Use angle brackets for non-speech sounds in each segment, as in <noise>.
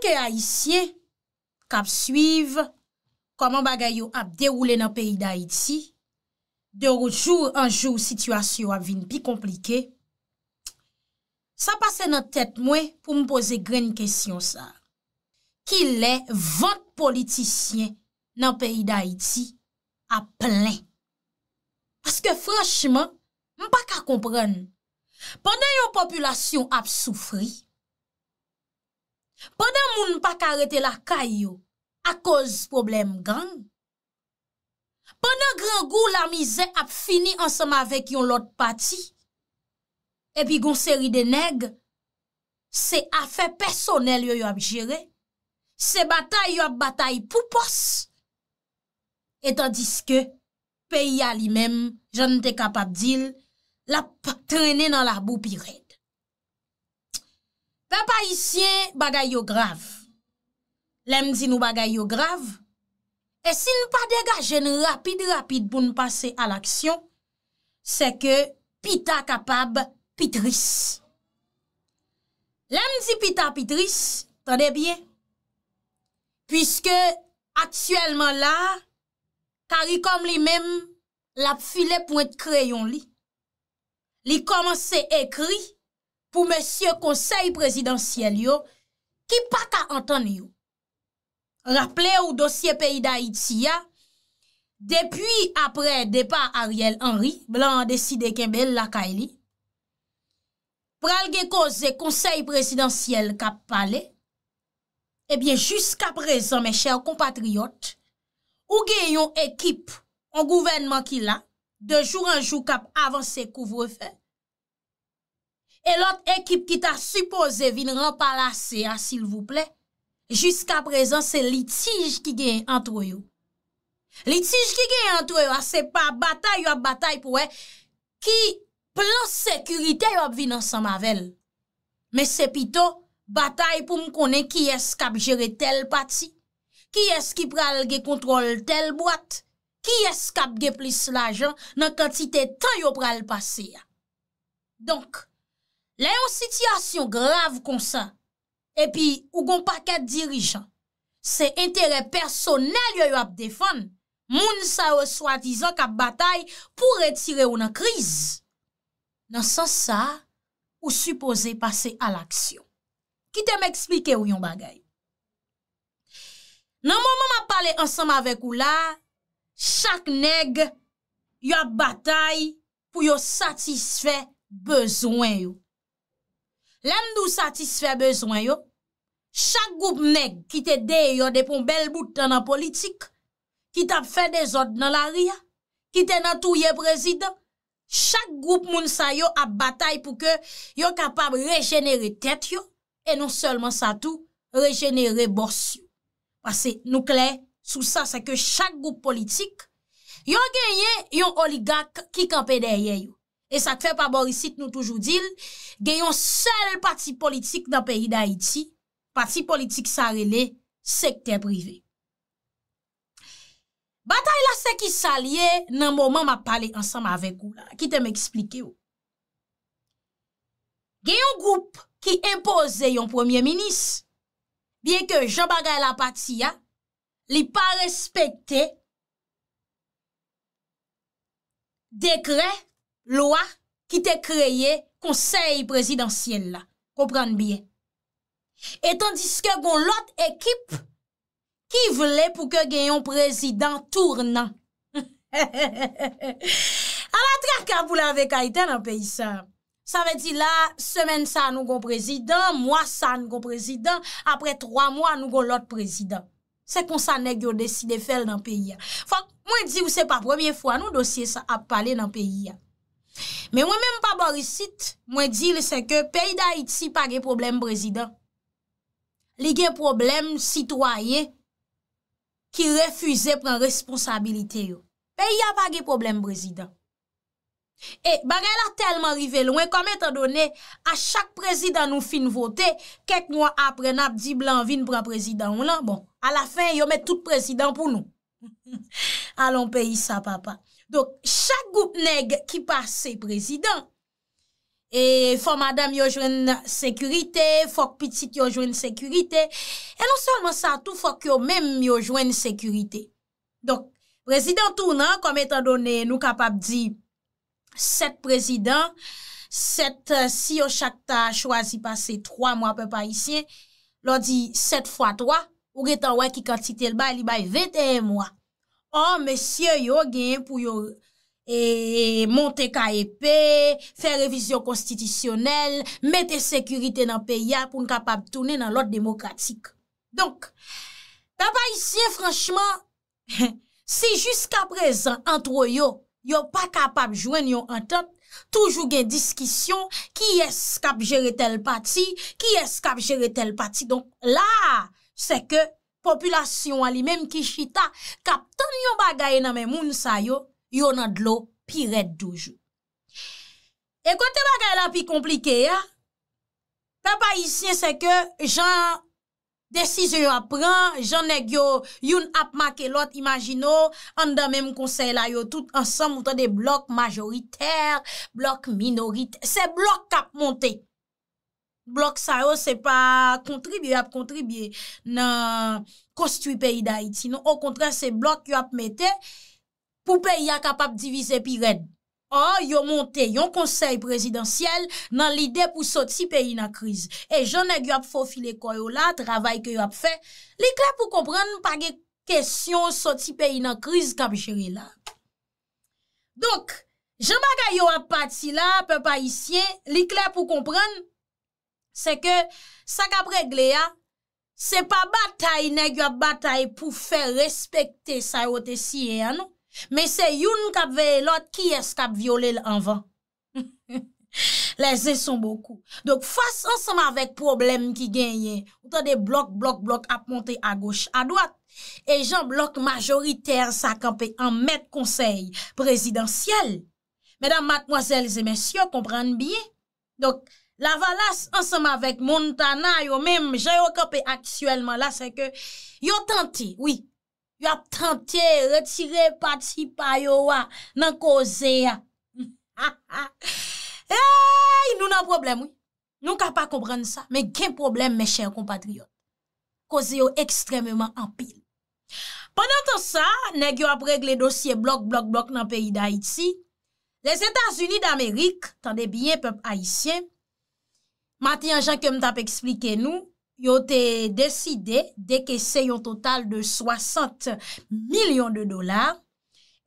ke ayisyen kap suive koman bagay yo ap deroule nan peyi da iti de ou joun an joun situasyon yo ap vin pi komplike sa pase nan tet mwen pou m pose gren kesyon sa ki le 20 politisyen nan peyi da iti ap plen paske franschman m pa ka kompran pandan yo populasyon ap soufri Pendan moun pa karete la kay yo, a koz problem gang, pendan gran gou la mize ap fini ansama vek yon lot pati, epi goun seri de neg, se afe personel yo yo ap jere, se batay yo ap batay poupos, etan diske, peyi a li mem, jan te kapap dil, la pa trene nan la bou pire. Vapayisyen bagay yo grav, lemzi nou bagay yo grav, e si nou pa degajen rapide-rapide pou nou pase al aksyon, se ke pita kapab pitris. Lemzi pita pitris, tade bien, piseke aksyelman la, kari kom li mem la file point kreyon li, li komanse ekri, pou monsye konsey prezidansyel yo, ki pa ka antan yo. Raple ou dosye peyi da Itiya, depuy apre depa Ariel Henry, blan de si de Kembe Laka Eli, pral ge koze konsey prezidansyel kap pale, ebyen eh jiska prezon, men chèr kompatriyot, ou ge yon ekip, an gouvenman ki la, de joun an joun kap avanse kouvre fey, E lot ekip ki ta suppose vi nan palase a, ah, s'il vous plè, Juska prezant, se litij ki gen antro yo. Litij ki gen antro yo, a se pa batay yo ap ah. batay pou e, Ki plan sekurite yo ap vi nan san mavel. Me se pito, batay pou m konen ki es kap jere tel pati, Ki es ki pral ge kontrol tel boat, Ki es kap ge plis la jan nan kantite tan yo pral pase a. Donk, La yon sityasyon grav kon sa, epi ou gon paket dirijan, se entere personel yo yo ap defan, moun sa ou swa dizan kap batay pou retire ou nan kriz, nan san sa ou supose pase al aksyon. Ki te m eksplike ou yon bagay. Nan mou mou m a pale ansam avek ou la, chak neg yo batay pou yo satisfè bezwen yo. Lèm nou satisfè bezwen yo, chak goup mnèk ki te deyo yo depon bel bout nan an politik, ki te ap fè dezod nan la ria, ki te nan tou ye prezident, chak goup moun sa yo ap batay pou ke yo kapab rejenere tèt yo, e non sèlman sa tou, rejenere bors yo. Pase nou klè, sou sa se ke chak goup politik, yo genye yon oligak ki kapè derye yo. E sa te fe pa borisite nou toujou dil, gen yon sel pati politik nan peyi da iti, pati politik sa rele, sekte privi. Bata ila se ki salye, nan mouman ma pale ansam avek ou la, ki te m eksplike ou. Gen yon goup ki impose yon premier minis, bien ke Jean-Bagay Lapati li pa respekte dekre Lwa ki te kreye konsey prezidansyen la. Koprande byen. Etan diske gon lot ekip, ki vle pou ke genyon prezidans tour nan. <laughs> A la tra ka pou la avek a iten nan peyi sa. Sa ve di la, semen sa nou gon prezidans, mwa sa nou gon prezidans, apre 3 mwa nou gon lot prezidans. Se kon sa nek yo deside fel nan peyi ya. Fak, mwen di ou se pa premier fwa, nou dosye sa ap pale nan peyi ya. Men mwen menm pa borisit, mwen dil se ke peyi da iti pa ge problem prezident. Li gen problem sitwayen ki refuze pran responsabilite yo. Peyi a pa ge problem prezident. E, bagay la telman rive lwen, kome tan donen, a chak prezident nou fin vote, kek mwen apre nap di blan vin pran prezident ou nan, bon, a la fin yo met tout prezident pou nou. <laughs> Alon peyi sa papa. Donk, chak goup neg ki pa se prezident, e fò madame yo jwen sekurite, fòk pitit yo jwen sekurite, e non solman sa, tout fòk yo menm yo jwen sekurite. Donk, prezident tou nan, kom etan donen nou kapap di, set prezident, set euh, si yo chak ta chwazi pase 3 mwa pe pa isye, lò di 7 x 3, ou getan wè ki kantite lba li bay 21 mwa. an oh, mesye yo gen pou yo e, e, monte ka epè, fè revizyon konstitisyonel, mette sekurite nan peya pou n kapab tounen nan lot demokratik. Donk, tabay siye franchman, si jiska prezan antro yo, yo pa kapab jwen yo antan, toujou gen diskisyon, ki eskap jere tel pati, ki eskap jere tel pati. Donk la, seke, Popülasyon wali, mèm ki chita, kap tan yon bagay nan mè moun sa yo, yo nan dlo piret doujou. E kote bagay la pi komplike ya, pa pa isyen se ke jan desiz yo apren, jan neg yo yon ap mak elot imagino, an dan mèm konsey la yo tout ansam moutan de blok majoriter, blok minoriter, se blok kap monte. blok sa yo se pa kontribye, yo ap kontribye nan konstrui peyi da iti. Non, o kontren, se blok yo ap mette pou peyi a kapap divise pi red. O, yo monte, yo konsey prezidentiyel nan lide pou soti peyi nan kriz. E jonek yo ap fofile koyo la, travay ke yo ap fe. Lik la pou kompran, pa ge kestyon soti peyi nan kriz kapjere la. Donk, jama ga yo ap pati la, pe pa isye, lik la pou kompran, Se ke sa kap regle ya, se pa batay ne gwa batay pou fe respekte sa yo te siye ya nou, me se youn kap veye lot ki es kap viole l'anvan. <laughs> Le ze son boku. Dok fase ansama vek problem ki genye, ou ta de blok blok blok ap monte a goche a dwak, e jan blok majoriter sa kap en met konsey prezidentiyel. Medan matmoazelze mensyon, kompran biye. Ok. la valas ansama vek Montana yo mem, jay yo kapè aksyèlman la, se ke yo tante, yo ap tante retire pati pa yo wa, nan koze ya. <laughs> Eyy, nou nan problem, nou kapakobren sa, men gen problem, mechèr kompatriyo, koze yo ekstremèman ampil. Pendant an sa, neg yo ap regle dosye blok blok blok nan peyi da Haiti, les Etats-Unis d'Amérique, tan de bien pep Haitien, Mati anjan ke mta pe eksplike nou, yo te deside deke se yon total de 60 milyon de dolar.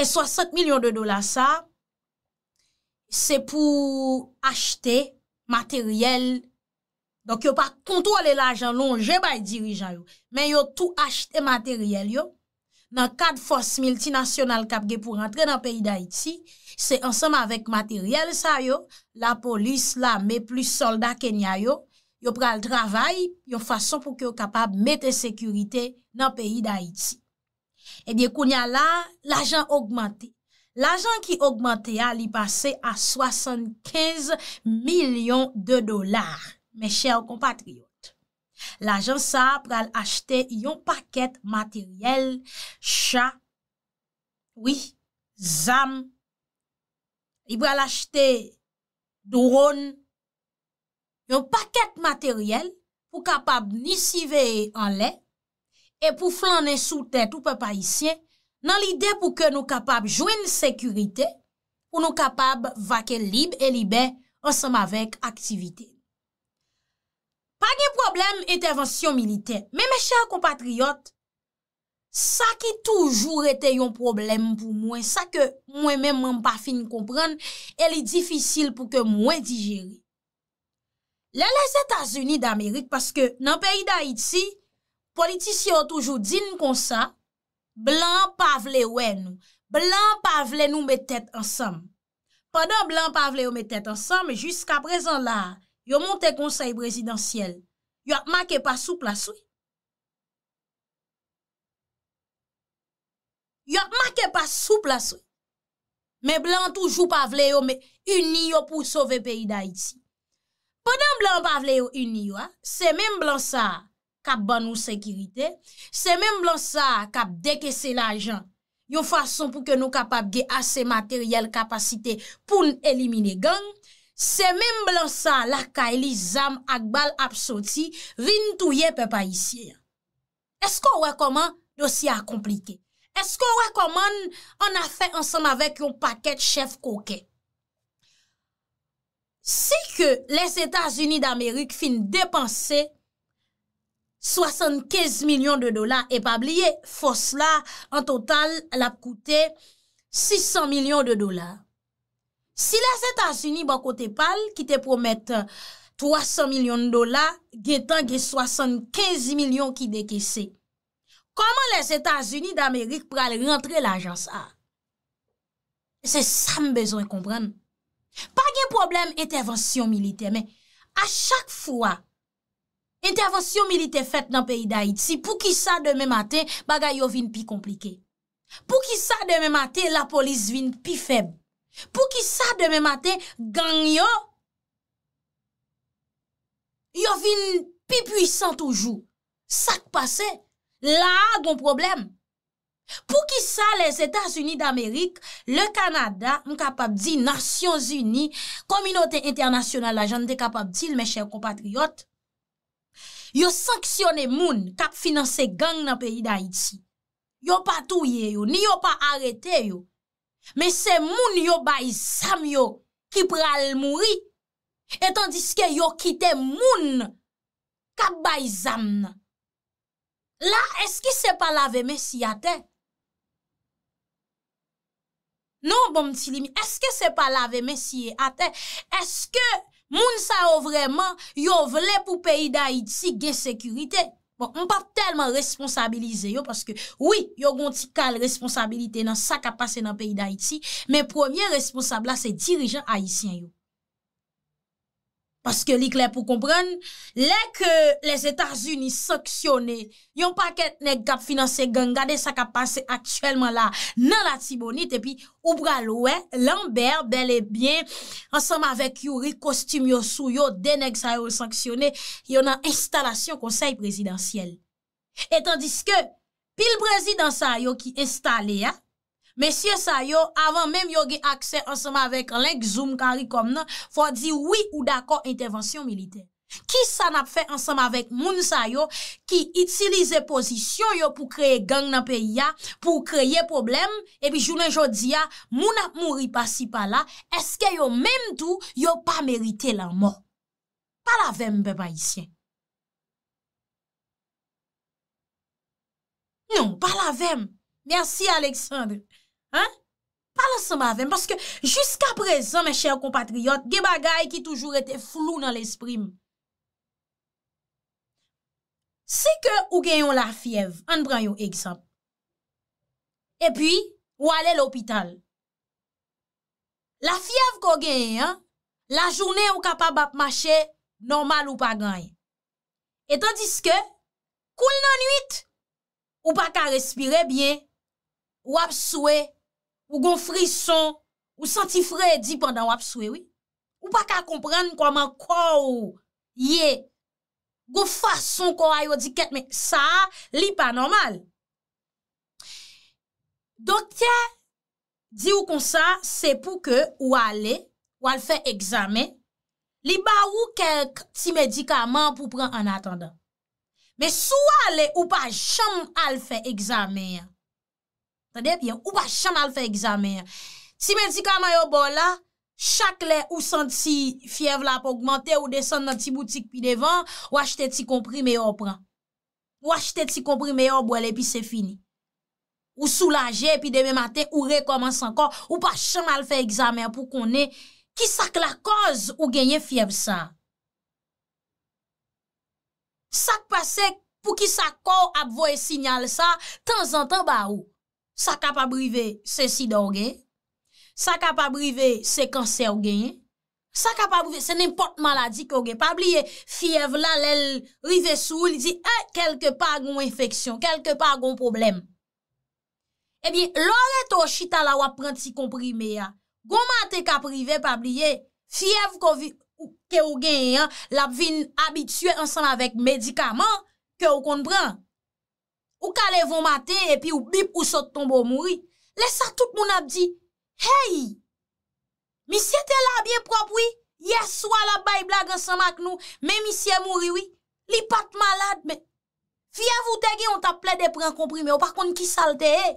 E 60 milyon de dolar sa, se pou achete materyel. Donk yo pa kontwale la ajan, non je bay dirijan yo. Men yo tou achete materyel yo nan kad fos multinasyonal kapge pou rentre nan peyi da iti. Se ansem avèk materyèl sa yo, la polis la mè plus soldat ke nya yo, yo pral travay yon fason pou ki yo kapab mète sekurite nan peyi da iti. Ebyè kou nya la, l'ajan augmente. L'ajan ki augmente ya li pase a 75 milyon de dolar, mè chè ou kompatriot. L'ajan sa pral achete yon paket materyèl, chan, wii, zam, i bral achete drone, yon paket materyel pou kapab nisiveye an le, e pou flanen souten tout pe pa isyen, nan lide pou ke nou kapab jwen sekurite, pou nou kapab vake libe e libe ansam avek aktivite. Pa gen problem intervensyon milite, me me chan kompatriot, Sa ki toujou rete yon problem pou mwen, sa ke mwen menman pa fin kompran, el e difisil pou ke mwen digeri. Le, les Etats-Unis d'Amerik, paske nan peyi d'Haïti, politisyon toujou din kon sa, blan pa vle wè nou, blan pa vle nou mè tèt ansam. Padan blan pa vle ou mè tèt ansam, jysk aprezan la, yo monte konsay brezidansyel, yo ak make pa sou plas wè. Yo mak e pa sou plaswe. Men blan toujou pa vle yo me uni yo pou sove peyi da iti. Ponan blan pa vle yo uni yo, se men blan sa kap ban ou sekirite, se men blan sa kap deke se la jan yo fason pou ke nou kapap ge ase materyal kapasite pou n elimine gang, se men blan sa la ka elizam ak bal apsoti rin touye pe pa iti. Esko wè koman yo si a komplike? Es kon rekoman an a fe ansanm avek yon paket chef koke? Si ke les Etats-Unis d'Amerik fin depanse 75 milyon de dola e epabliye, fos la, an total la pkoute 600 milyon de dola. Si les Etats-Unis bako bon te pal ki te promet 300 milyon de dola, gen tan gen 75 milyon ki dekese. Koman les Etats-Unis d'Amerik pou al rentre l'ajans a? Se sa m bezon kompran. Pa gen problem intervensyon milite, men a chak fwa intervensyon milite fet nan peyi d'Haïti, pou ki sa deme maten baga yo vin pi komplike. Pou ki sa deme maten la polis vin pi feb. Pou ki sa deme maten gang yo, yo vin pi pwisan toujou. Sak pasey. La a goun problem. Pou ki sa les Etats-Unis d'Amerik, le Kanada, m kapab di, Nasyons-Unis, Komunote Internasyonal la jan de kapab di, l mè chèr kompatriot, yo sanksyone moun kap finanse gang nan peyi d'Haïti. Yo pa touye yo, ni yo pa arete yo. Mè se moun yo bayzam yo ki pral mouri. Etan diske yo kite moun kap bayzam nan. La, eske se pa lave mesi ate? Non, bon mti li mi, eske se pa lave mesi ate? Eske moun sa yo vreman yo vle pou peyi da Haiti gen sekurite? Bon, m pa telman responsabilize yo, paske oui, yo gonti kal responsabilite nan sa ka pase nan peyi da Haiti, men premier responsable la se dirijan Haitien yo. Paske li kler pou kompren, leke les Etats-Unis saksyonè, yon paket nek kap finanse gangade sa kap pase aktuelman la nan la Timonite, epi oubra louè, lamber, belè byen, ansam avèk yon rekostymyo sou yon denek sa yon saksyonè, yon nan instalasyon konsey presidansyèl. Etan diske pil presidansyèl yon ki instale ya, Mèsyè sa yo, avan mèm yo ge akse ansama vek lèk zoom kari kom nan, fwa di oui ou dako intervensyon milite. Ki sa nap fe ansama vek moun sa yo ki itilize pozisyon yo pou kreye gang nan peyi ya, pou kreye problem, e pi jounen jo di ya, moun ap mouri pasi pa la, eske yo mèm tou yo pa merite la mò. Palavem beba isyen. Non, palavem. Mèsyè Aleksandre. Ha? Parla sa mavem. Paske, Juska prezant, Me chè ou kompatriot, Ge bagay ki toujou etè flou nan l'esprim. Se ke ou genyon la fiev, An branyou eksemp. E pi, Ou ale l'opital. La fiev ko genyon, La jounè ou kapab ap mache, Normal ou pa geny. Etan diske, Koul nan nuit, Ou pa ka respire bien, Ou ap souè, ou gon frison, ou santi fredi pandan wap sou ewi, ou pa ka komprenn koman kwa ou ye, go fason kwa ayo di ketme, sa li pa normal. Dokter di ou kon sa, se pou ke ou alè, ou al fè eksamè, li ba ou ke ti medikaman pou pran an atanda. Me sou alè ou pa chanm al fè eksamè ya, Ou pa chan mal fè egzame. Ti medika mayo bo la, chak le ou san ti fiev la pou augmente, ou desan nan ti boutik pi devan, ou achete ti komprime yo pran. Ou achete ti komprime yo bole, pi se fini. Ou soulaje, pi deme maten, ou rekomans ankon, ou pa chan mal fè egzame pou konen, ki sak la koz ou genye fiev sa. Sak pase pou ki sak ko ap voye sinyal sa, tan zan tan ba ou. Sa ka pa brive se sidon gen, sa ka pa brive se kanser gen, sa ka pa brive se nimpot maladi kon gen. Pabliye, fyev la lèl rive sou, li di, eh, kelke pa gon infeksyon, kelke pa gon problem. Ebyen, eh lore to chita la wap pranti komprime ya. Gon mate ka prive, pabliye, fyev ke ou gen, eh, la vini abitue ansan avèk medikaman, ke ou kon pran. Ou ka levon mate, epi ou bip, ou sot tombo mouri. Lesa tout moun ap di, hey, misye te la bien prop wii, yes, wala bay blag ansan mak nou, men misye mouri wii, li pat malad, men. Fie voutegi, ont ap ple depren komprime, ou pakon ki salte e. Eh.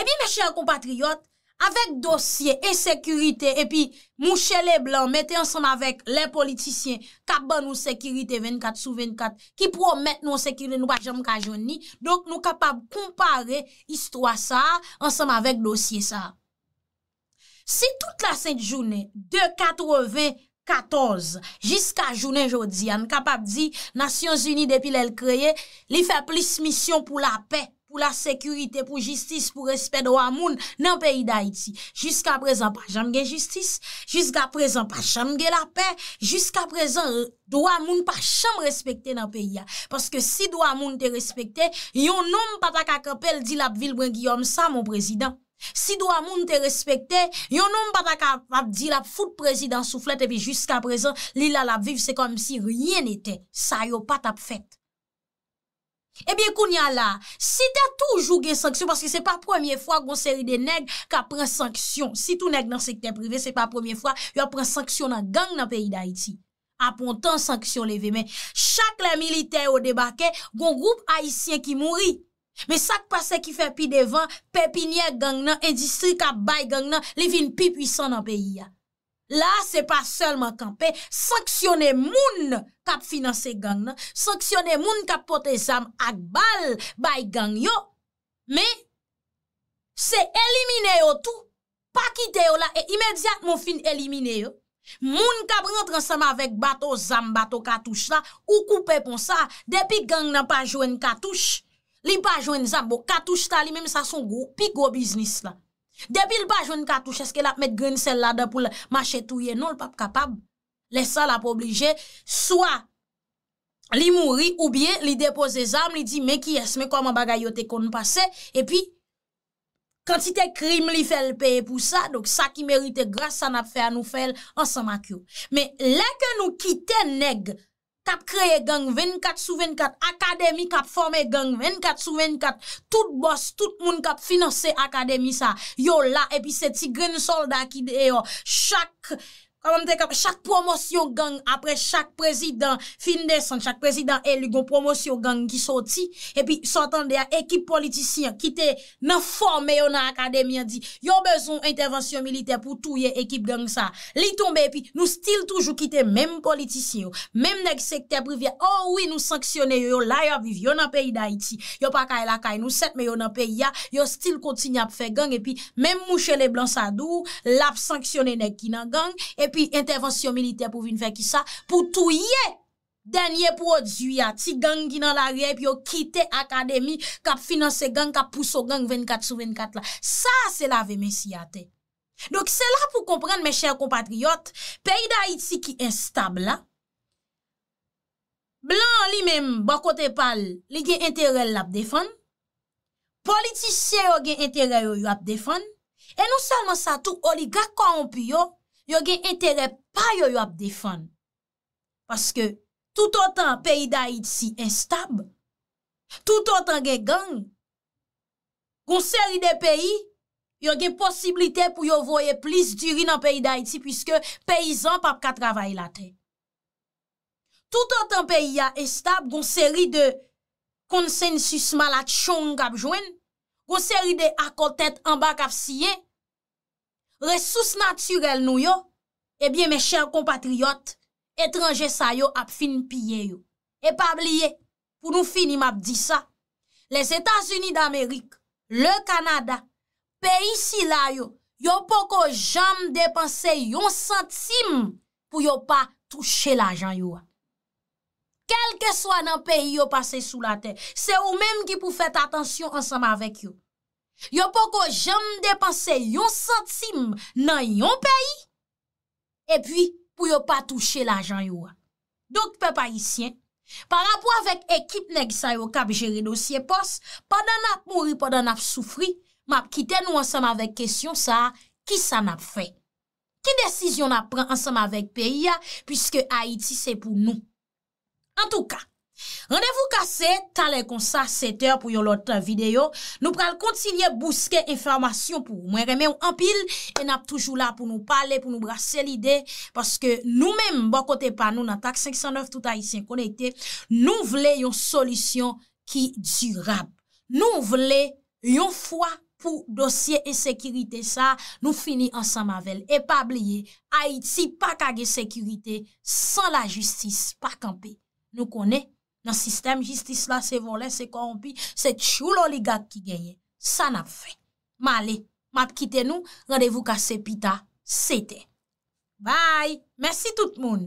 Ebi eh meche an kompatriyot, Avek dosye e sekurite e pi mouche le blan mette ansanm avek le politisyen kaban nou sekurite 24 sou 24 ki pou ou met nou sekurite nou wajam kajouni donk nou kapab kumpare istwa sa ansanm avek dosye sa. Si tout la sènt jounen de 94 jiska jounen joudi an kapab di Nasyons Uni depil el kreye li fe plis misyon pou la pey pou la sekurite, pou jistis, pou respet do amoun nan peyi da iti. Jiska prezant pa jam gen jistis, jiska prezant pa cham gen la pe, jiska prezant euh, do amoun pa cham respekte nan peyi ya. Paske si do amoun te respekte, yon nom patak akapel di la vilbwen Giyom sa, mon prezident. Si do amoun te respekte, yon nom patak akapel di la foute prezident souflet, epi jiska prezant li la la viv se kom si ryen ete, sa yo patap fet. Ebyen eh koun ya la, si te toujou gen sanksyon, paske se pa premier fwa gwen seri de neg ka pren sanksyon. Si tou neg nan sekten privé, se pa premier fwa, yon pren sanksyon nan gang nan peyi d'Haïti. A pon tan sanksyon leve men. Chak la milite ou debake, gwen groupe Haitien ki mouri. Men sak pase ki fe pi devan, pepi nye gang nan, endistri ka bay gang nan, li vin pi pwisan nan peyi ya. La se pa selman kanpe, saksyone moun kap finanse gang nan, saksyone moun kap pote zam ak bal bay gang yo, me se elimine yo tou, pa kite yo la e imediat moun fin elimine yo. Moun kap rentran zam avek bato, zam bato katouche la, ou koupe pon sa, de pi gang nan pa jwen katouche, li pa jwen zam bo katouche ta, li menm sa son pi go biznis la. Depi l pa jwen katouche, eske la ap met grensel la da pou l machetouye, non l pap kapab. Lesa la pou oblige, soa, li mouri ou bie, li depoze zanm, li di meki esme kwa man bagayote konn pase, epi, kantite krim li fel peye pou sa, dok sa ki merite gras san ap fe anou fel, ansan makyo. Me, lè ke nou kite neg, Kap kreye gang 24 sou 24, akademi kap forme gang 24 sou 24, tout boss, tout moun kap finance akademi sa, yo la epi se ti gren solda ki de yo, chak... chak promos yo gang apre chak prezident fin desan, chak prezident elu gon promos yo gang ki soti epi sotan de a ekip politisyen ki te nan forme yo nan akadem yon di, yon bezon intervensyon militer pou touye ekip gang sa li tombe epi nou stil toujou ki te menm politisyen yo, menm nek sektè privye, oh oui nou sanksyone yo yo la yo viv, yo nan peyi da iti yo pa kaye la kaye nou set me yo nan peyi ya yo stil kontinyap fe gang epi menm mouche le blan sa dou, lap sanksyone nek ki nan gang epi pi intervensyon milite pou vin fè ki sa, pou touye denye prodjou ya, ti gangi nan la rep, yo kite akademi, kap finanse gang, kap pousse gang 24 sou 24 la. Sa, se la ve men si ate. Dok se la pou komprenme, men chèr kompatriot, peyi da iti ki instab la, blan li men bakote pal, li gen entereyo la ap defan, politisye yo gen entereyo yo ap defan, e non salman sa tou, o li gaka anpiyo, yo gen entere pa yo yo ap defan. Paske tout an tan peyi da iti instab, tout an tan gen gang, goun seri de peyi, yo gen posibilite pou yo voye plis duri nan peyi da iti, pwiske peyizan pap ka travaye la te. Tout an tan peyi ya instab, goun seri de konsensus malat chon gap jwen, goun seri de akotet ambak ap siye, Resous naturel nou yo, ebyen eh me chèr kompatriyot, etranje sa yo ap fin piye yo. E pabliye, pou nou fin im ap di sa, les Etats-Unis d'Amerik, le Kanada, pe isi la yo, yo pou ko jam depanse yon sentim pou yo pa touche la jan yo. Kelke so nan pe yo pase sou la ten, se ou menm ki pou fète atensyon ansam avek yo. Yo pou ko jem depanse yon centime nan yon peyi E pi pou yo pa touche l ajan yo Donk pe pa isyen Par apwa vek ekip neg sa yo kap jere dosye pos Padan ap mouri, padan ap soufri Map kite nou ansam avek kesyon sa Ki san ap fe Ki desisyon ap pran ansam avek peyi ya Piske Haiti se pou nou En touka Rendevou kase, talen konsa 7h pou yon lota video, nou pral kontilye bouske informasyon pou mwen reme ou anpil, en ap toujou bon la pou nou pale, pou nou brase lide, paske nou menm bakote pa nou nan tak 509 tout Haitien konekte, nou vle yon solisyon ki dirab, nou vle yon fwa pou dosye e sekirite sa, nou fini ansan mavel, epabliye, Haiti pa kage sekirite, san la justis, pa kampe, nou konek. Nan sistem jistis la, se volen, se kompi, se tchou loli gat ki genye. San ap fe. Mali, mat kite nou, radevou ka se pita. Sete. Bay, mersi tout moun.